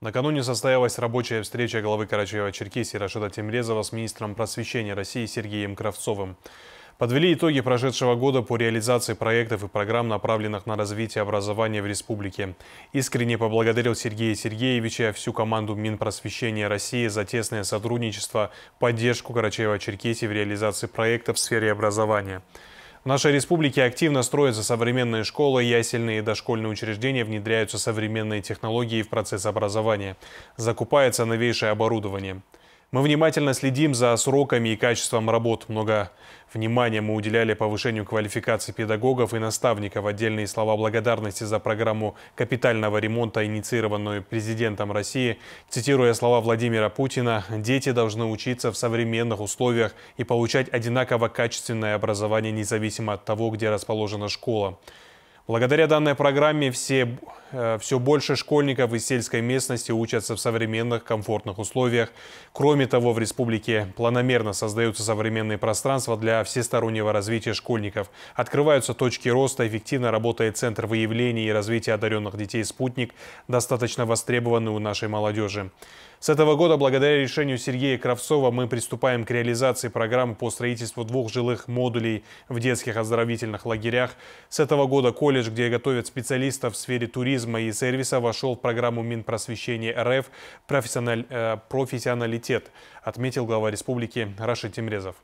Накануне состоялась рабочая встреча главы Карачаева-Черкесии Рашида Темрезова с министром просвещения России Сергеем Кравцовым. Подвели итоги прошедшего года по реализации проектов и программ, направленных на развитие образования в республике. Искренне поблагодарил Сергея Сергеевича и всю команду Минпросвещения России за тесное сотрудничество, поддержку Карачаева-Черкесии в реализации проектов в сфере образования. В нашей республике активно строятся современные школы, ясельные и дошкольные учреждения внедряются современные технологии в процесс образования. Закупается новейшее оборудование. Мы внимательно следим за сроками и качеством работ. Много внимания мы уделяли повышению квалификации педагогов и наставников. Отдельные слова благодарности за программу капитального ремонта, инициированную президентом России. Цитируя слова Владимира Путина, дети должны учиться в современных условиях и получать одинаково качественное образование, независимо от того, где расположена школа. Благодаря данной программе все Э, Все больше школьников из сельской местности учатся в современных комфортных условиях. Кроме того, в республике планомерно создаются современные пространства для всестороннего развития школьников. Открываются точки роста, эффективно работает Центр выявления и развития одаренных детей «Спутник», достаточно востребованный у нашей молодежи. С этого года, благодаря решению Сергея Кравцова, мы приступаем к реализации программы по строительству двух жилых модулей в детских оздоровительных лагерях. С этого года колледж, где готовят специалистов в сфере туризма, туризма и сервиса вошел в программу Минпросвещения РФ профессиональ, э, профессионалитет, отметил глава республики Рашид Тимрезов.